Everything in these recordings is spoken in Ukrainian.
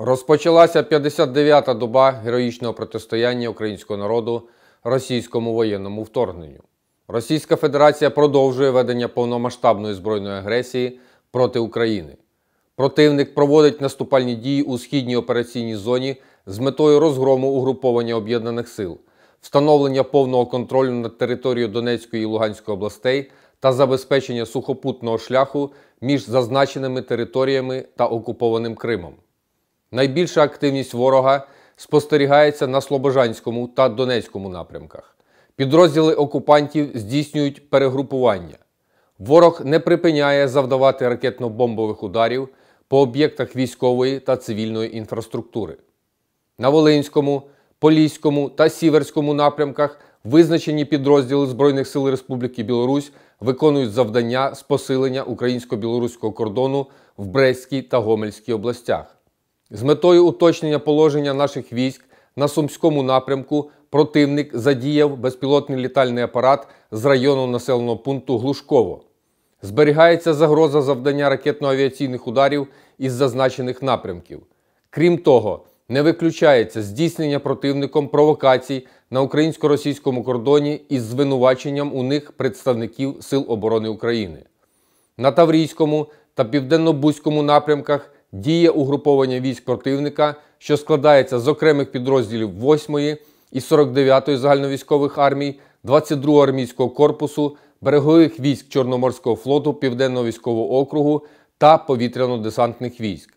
Розпочалася 59-та доба героїчного протистояння українського народу російському воєнному вторгненню. Російська Федерація продовжує ведення повномасштабної збройної агресії проти України. Противник проводить наступальні дії у східній операційній зоні з метою розгрому угруповання об'єднаних сил, встановлення повного контролю над територією Донецької і Луганської областей та забезпечення сухопутного шляху між зазначеними територіями та окупованим Кримом. Найбільша активність ворога спостерігається на Слобожанському та Донецькому напрямках. Підрозділи окупантів здійснюють перегрупування. Ворог не припиняє завдавати ракетно-бомбових ударів по об'єктах військової та цивільної інфраструктури. На Волинському, Поліському та Сіверському напрямках визначені підрозділи Збройних сил Республіки Білорусь виконують завдання з посилення українсько-білоруського кордону в Брестській та Гомельській областях. З метою уточнення положення наших військ на Сумському напрямку противник задіяв безпілотний літальний апарат з району населеного пункту Глушково. Зберігається загроза завдання ракетно-авіаційних ударів із зазначених напрямків. Крім того, не виключається здійснення противником провокацій на українсько-російському кордоні із звинуваченням у них представників Сил оборони України. На Таврійському та Південно-Бузькому напрямках діє угруповання військ противника, що складається з окремих підрозділів 8-ї і 49-ї загальновійськових армій, 22-го армійського корпусу, берегових військ Чорноморського флоту, Південного військового округу та повітряно-десантних військ.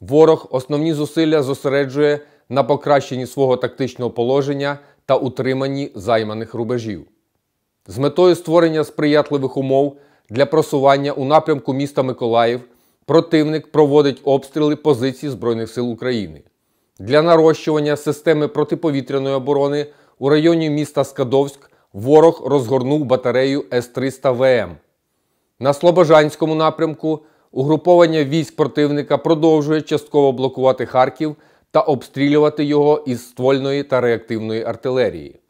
Ворог основні зусилля зосереджує на покращенні свого тактичного положення та утриманні займаних рубежів. З метою створення сприятливих умов для просування у напрямку міста Миколаїв противник проводить обстріли позицій Збройних сил України. Для нарощування системи протиповітряної оборони у районі міста Скадовськ ворог розгорнув батарею С-300 ВМ. На Слобожанському напрямку угруповання військ противника продовжує частково блокувати Харків та обстрілювати його із ствольної та реактивної артилерії.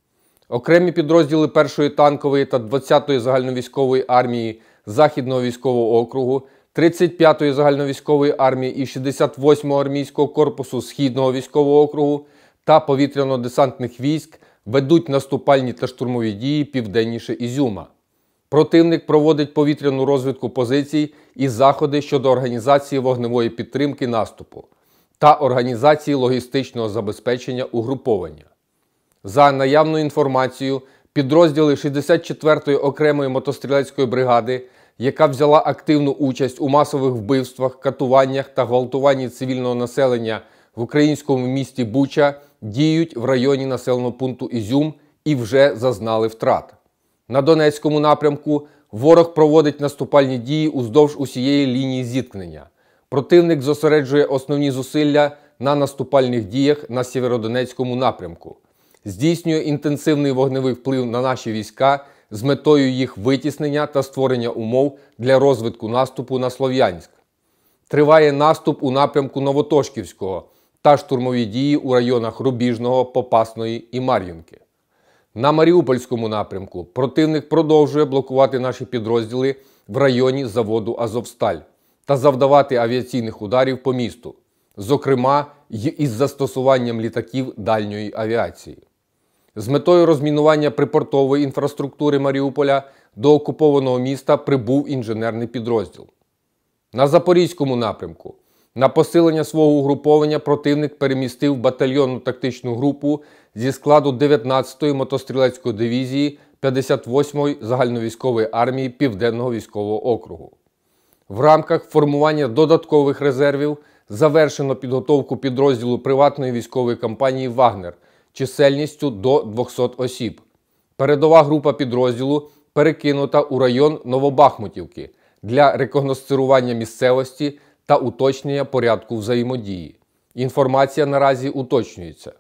Окремі підрозділи 1-ї танкової та 20-ї загальновійськової армії Західного військового округу. 35-ї загальновійськової армії і 68-го армійського корпусу Східного військового округу та повітряно-десантних військ ведуть наступальні та штурмові дії південніше Ізюма. Противник проводить повітряну розвідку позицій і заходи щодо організації вогневої підтримки наступу та організації логістичного забезпечення угруповання. За наявною інформацією, підрозділи 64-ї окремої мотострілецької бригади яка взяла активну участь у масових вбивствах, катуваннях та гвалтуванні цивільного населення в українському місті Буча, діють в районі населеного пункту Ізюм і вже зазнали втрат. На Донецькому напрямку ворог проводить наступальні дії уздовж усієї лінії зіткнення. Противник зосереджує основні зусилля на наступальних діях на Сєвєродонецькому напрямку, здійснює інтенсивний вогневий вплив на наші війська з метою їх витіснення та створення умов для розвитку наступу на Слов'янськ. Триває наступ у напрямку Новотошківського та штурмові дії у районах Рубіжного, Попасної і Мар'їнки. На Маріупольському напрямку противник продовжує блокувати наші підрозділи в районі заводу Азовсталь та завдавати авіаційних ударів по місту, зокрема й із застосуванням літаків дальньої авіації з метою розмінування припортової інфраструктури Маріуполя до окупованого міста прибув інженерний підрозділ. На Запорізькому напрямку на посилення свого угруповання противник перемістив батальйонну тактичну групу зі складу 19-ї мотострілецької дивізії 58-ї загальновійськової армії Південного військового округу. В рамках формування додаткових резервів завершено підготовку підрозділу приватної військової компанії Вагнер чисельністю до 200 осіб. Передова група підрозділу перекинута у район Новобахмутівки для рекогностирування місцевості та уточнення порядку взаємодії. Інформація наразі уточнюється.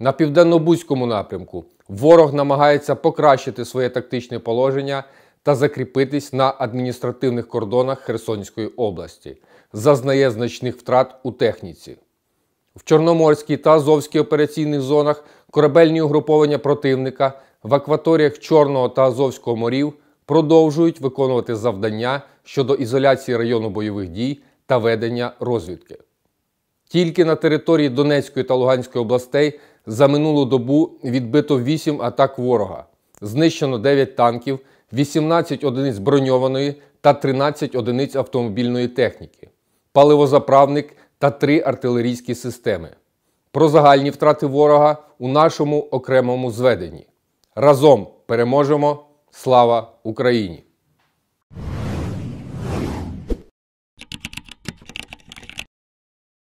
На південно-бузькому напрямку ворог намагається покращити своє тактичне положення та закріпитись на адміністративних кордонах Херсонської області, зазнає значних втрат у техніці в Чорноморській та Азовській операційних зонах корабельні угруповання противника в акваторіях Чорного та Азовського морів продовжують виконувати завдання щодо ізоляції району бойових дій та ведення розвідки. Тільки на території Донецької та Луганської областей за минулу добу відбито 8 атак ворога, знищено 9 танків, 18 одиниць броньованої та 13 одиниць автомобільної техніки. Паливозаправник та три артилерійські системи. Про загальні втрати ворога у нашому окремому зведенні. Разом переможемо! Слава Україні!